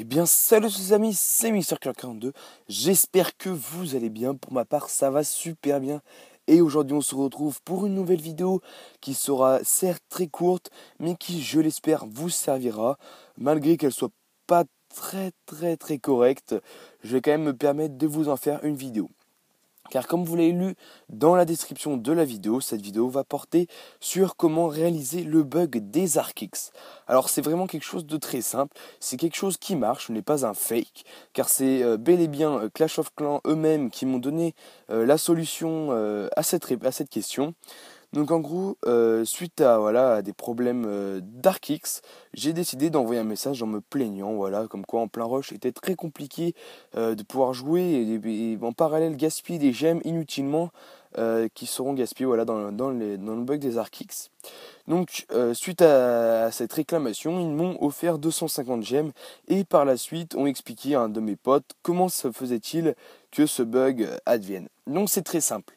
Eh bien salut les amis, c'est Mister42, j'espère que vous allez bien, pour ma part ça va super bien et aujourd'hui on se retrouve pour une nouvelle vidéo qui sera certes très courte mais qui je l'espère vous servira malgré qu'elle soit pas très très très correcte, je vais quand même me permettre de vous en faire une vidéo. Car comme vous l'avez lu dans la description de la vidéo, cette vidéo va porter sur comment réaliser le bug des ArcX. Alors c'est vraiment quelque chose de très simple, c'est quelque chose qui marche, ce n'est pas un fake, car c'est euh, bel et bien euh, Clash of Clans eux-mêmes qui m'ont donné euh, la solution à cette, à cette question. Donc en gros, euh, suite à voilà à des problèmes euh, j'ai décidé d'envoyer un message en me plaignant, voilà, comme quoi en plein rush était très compliqué euh, de pouvoir jouer et, en parallèle gaspiller des gemmes inutilement euh, qui seront gaspillées voilà, dans, le bug des Arkix. Donc suite à, à, cette réclamation, ils m'ont offert 250 gemmes et par la suite ont expliqué à un de mes potes comment se faisait-il que ce bug advienne. Donc c'est très simple.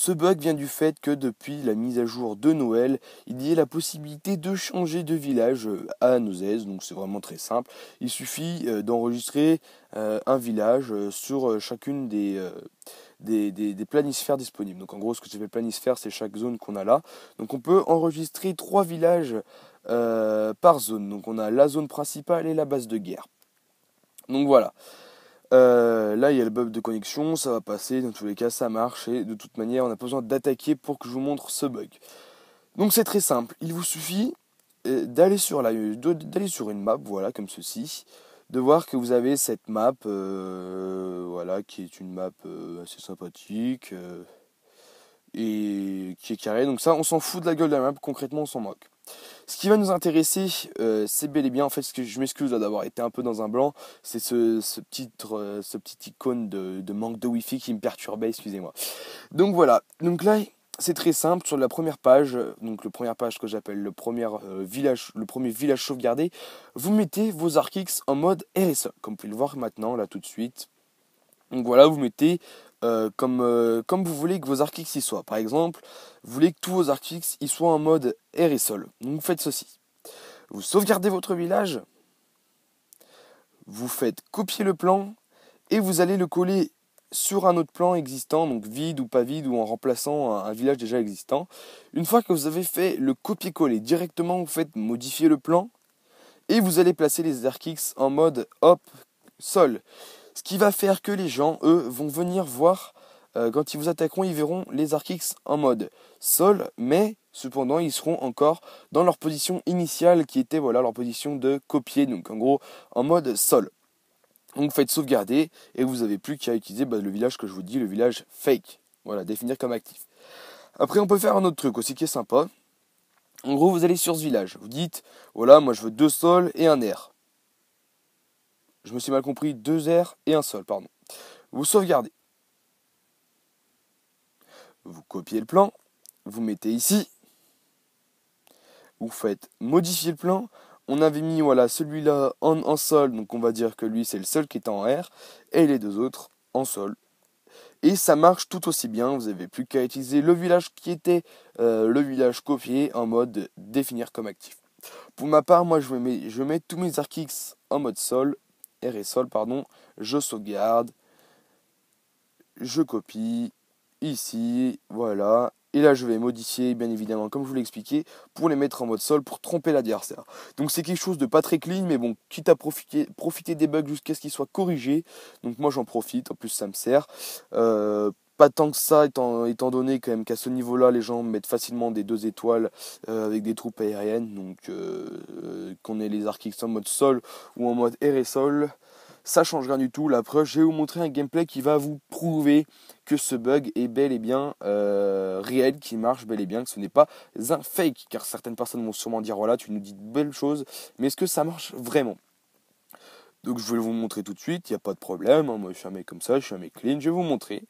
Ce bug vient du fait que depuis la mise à jour de Noël, il y a la possibilité de changer de village euh, à nos aises, donc c'est vraiment très simple. Il suffit euh, d'enregistrer euh, un village sur chacune des... Des, planisphères disponibles. Donc en gros, ce que j'appelle planisphère, c'est chaque zone qu'on a là. Donc on peut enregistrer trois villages par zone. Donc on a la zone principale et la base de guerre. Donc voilà. Euh, là, il y a le bug de connexion, ça va passer, dans tous les cas, ça marche, et de toute manière, on a besoin d'attaquer pour que je vous montre ce bug. Donc c'est très simple, il vous suffit euh, d'aller sur, la, d'aller sur une map, voilà, comme ceci, de voir que vous avez cette map, euh, voilà, qui est une map assez sympathique, et qui est carrée, donc ça, on s'en fout de la gueule de la map, concrètement, on s'en moque. Ce qui va nous intéresser, euh, c'est bel et bien, en fait, ce que je m'excuse d'avoir été un peu dans un blanc, c'est ce, euh, petit, ce icône de, manque de Wi-Fi qui me perturbait, excusez-moi. Donc voilà, donc là, c'est très simple, sur la première page, euh, donc la première page que j'appelle le, premier, village, le premier village sauvegardé, vous mettez vos Arkix en mode RSE, comme vous pouvez le voir maintenant, là tout de suite. Donc voilà, vous mettez euh, euh, comme, vous voulez que vos archi-x y soient. Par exemple, vous voulez que tous vos archi-x y soient en mode air et sol. Donc vous faites ceci. Vous sauvegardez votre village, vous faites copier le plan et vous allez le coller sur un autre plan existant, donc vide ou pas vide, ou en remplaçant un, village déjà existant. Une fois que vous avez fait le copier-coller, directement vous faites modifier le plan et vous allez placer les archi-x en mode hop, sol. Ce qui va faire que les gens, eux, vont venir voir, euh, quand ils vous attaqueront, ils verront les archix en mode sol, mais cependant, ils seront encore dans leur position initiale qui était voilà, leur position de copier, donc en gros en mode sol. Donc faites sauvegarder et vous n'avez plus qu'à utiliser bah, le village que je vous dis, le village fake. Voilà, définir comme actif. Après, on peut faire un autre truc aussi qui est sympa. En gros, vous allez sur ce village. Vous dites, voilà, moi je veux deux sols et un air. Je me suis mal compris, deux R et un sol, pardon. Vous sauvegardez. Vous copiez le plan, vous mettez ici. Vous faites modifier le plan. On avait mis voilà celui-là en, sol, donc on va dire que lui c'est le seul qui est en R, et les deux autres en sol, et ça marche tout aussi bien. Vous n'avez plus qu'à utiliser le village qui était euh, le village copié en mode définir comme actif. Pour ma part, moi je mets, je mets tous mes archix en mode sol SOL, pardon, je sauvegarde, je copie, ici, voilà, et là, je vais modifier, bien évidemment, comme je vous l'ai expliqué, pour les mettre en mode sol, pour tromper l'adversaire. Donc c'est quelque chose de pas très clean, mais bon, quitte à profiter, profiter des bugs jusqu'à ce qu'ils soient corrigés. Donc moi, j'en profite, en plus ça me sert. Euh, pas tant que ça, étant, donné quand même qu'à ce niveau-là, les gens mettent facilement des deux étoiles euh, avec des troupes aériennes. Donc, euh, euh, qu'on ait les Arkix en mode sol ou en mode air et sol, ça change rien du tout. La preuve, je vais vous montrer un gameplay qui va vous prouver que ce bug est bel et bien réel, qui marche bel et bien, que ce n'est pas un fake. Car certaines personnes vont sûrement dire voilà, tu nous dis de belles choses, mais est-ce que ça marche vraiment donc je vais vous montrer tout de suite, il n'y a pas de problème, hein. moi je suis un comme ça, je suis un clean, je vais vous montrer.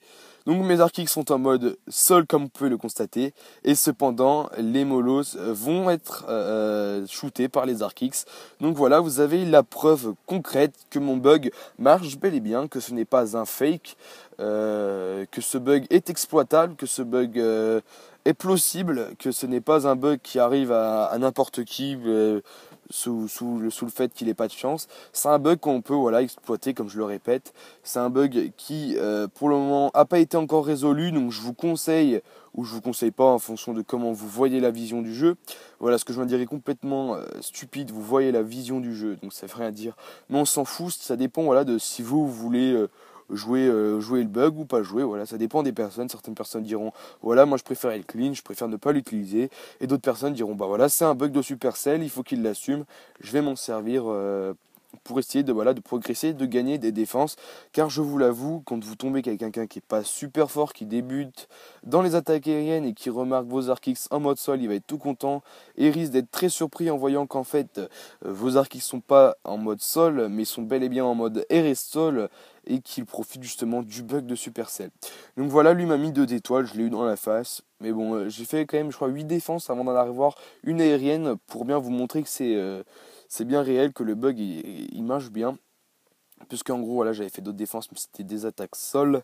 Donc mes archicks sont en mode sol comme vous pouvez le constater, et cependant les molos vont être euh, euh, shootés par les archicks. Donc voilà, vous avez la preuve concrète que mon bug marche bel et bien, que ce n'est pas un fake, euh, que ce bug est exploitable, que ce bug est plausible que ce n'est pas un bug qui arrive à, n'importe qui euh, sous, le, fait qu'il n'ait pas de chance. C'est un bug qu'on peut voilà, exploiter, comme je le répète. C'est un bug qui, euh, pour le moment, n'a pas été encore résolu. Donc je vous conseille, ou je vous conseille pas en fonction de comment vous voyez la vision du jeu. Voilà, ce que je me dirais complètement euh, stupide. Vous voyez la vision du jeu, donc ça ne fait rien dire. Mais on s'en fout, ça dépend voilà, de si vous voulez jouer, euh, jouer le bug ou pas jouer. Voilà, ça dépend des personnes. Certaines personnes diront voilà, moi je préfère le clean, je préfère ne pas l'utiliser. Et d'autres personnes diront bah voilà, c'est un bug de Supercell, il faut qu'il l'assume, je vais m'en servir euh, pour essayer de, voilà, de progresser, de gagner des défenses. Car je vous l'avoue, quand vous tombez avec quelqu'un qui n'est pas super fort, qui débute dans les attaques aériennes et qui remarque vos arcs en mode sol, il va être tout content et risque d'être très surpris en voyant qu'en fait euh, vos arcs ne sont pas en mode sol, mais sont bel et bien en mode et sol et qu'il profite justement du bug de Supercell. Donc voilà, lui m'a mis deux étoiles, je l'ai eu dans la face. Mais bon, euh, j'ai fait quand même, je crois, 8 défenses avant d'en voir une aérienne pour bien vous montrer que c'est... Euh, c'est bien réel que le bug il, marche bien. Puisqu'en gros, voilà, j'avais fait d'autres défenses, mais c'était des attaques sol.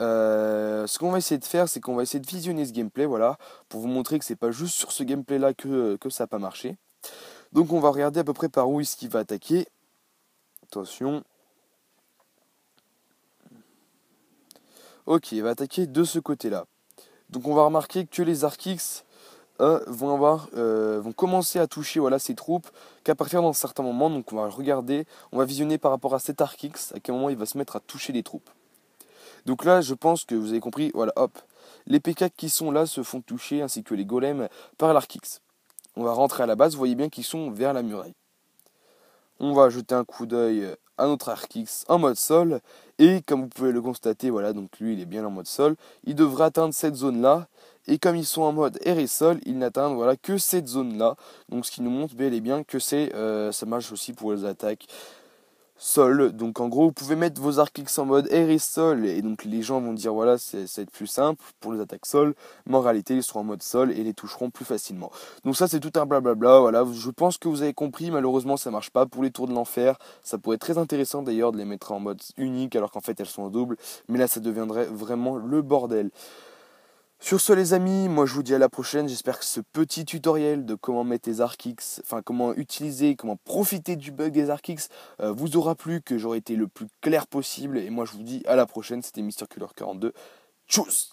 Euh, ce qu'on va essayer de faire, c'est qu'on va essayer de visionner ce gameplay, voilà, pour vous montrer que c'est pas juste sur ce gameplay-là que, que ça n'a pas marché. Donc on va regarder à peu près par où est-ce qu'il va attaquer. Attention. Ok, il va attaquer de ce côté-là. Donc on va remarquer que les Arkix euh, euh, vont, commencer à toucher voilà, ces troupes qu'à partir d'un certain moment. Donc on va regarder, on va visionner par rapport à cet arch-x à quel moment il va se mettre à toucher les troupes. Donc là, je pense que vous avez compris, voilà, hop, les PK qui sont là se font toucher, ainsi que les golems, par l'arch-x. On va rentrer à la base, vous voyez bien qu'ils sont vers la muraille on va jeter un coup d'œil à notre Arkix en mode sol. Et comme vous pouvez le constater, voilà, donc lui il est bien en mode sol. Il devrait atteindre cette zone là. Et comme ils sont en mode air et sol, ils n'atteignent voilà, que cette zone là. Donc ce qui nous montre bel et bien que c'est euh, ça marche aussi pour les attaques sol. Donc en gros, vous pouvez mettre vos X en mode air et sol. Et donc les gens vont dire voilà, c'est être plus simple pour les attaques sol. Mais en réalité, ils seront en mode sol et les toucheront plus facilement. Donc ça, c'est tout un blablabla. Voilà, je pense que vous avez compris. Malheureusement, ça marche pas pour les tours de l'enfer. Ça pourrait être très intéressant d'ailleurs de les mettre en mode unique alors qu'en fait elles sont en double. Mais là, ça deviendrait vraiment le bordel. Sur ce les amis, moi je vous dis à la prochaine, j'espère que ce petit tutoriel de comment mettre les ArcX, enfin comment utiliser, comment profiter du bug des ArcX euh, vous aura plu, que j'aurai été le plus clair possible, et moi je vous dis à la prochaine, c'était MrCuller42, tchuss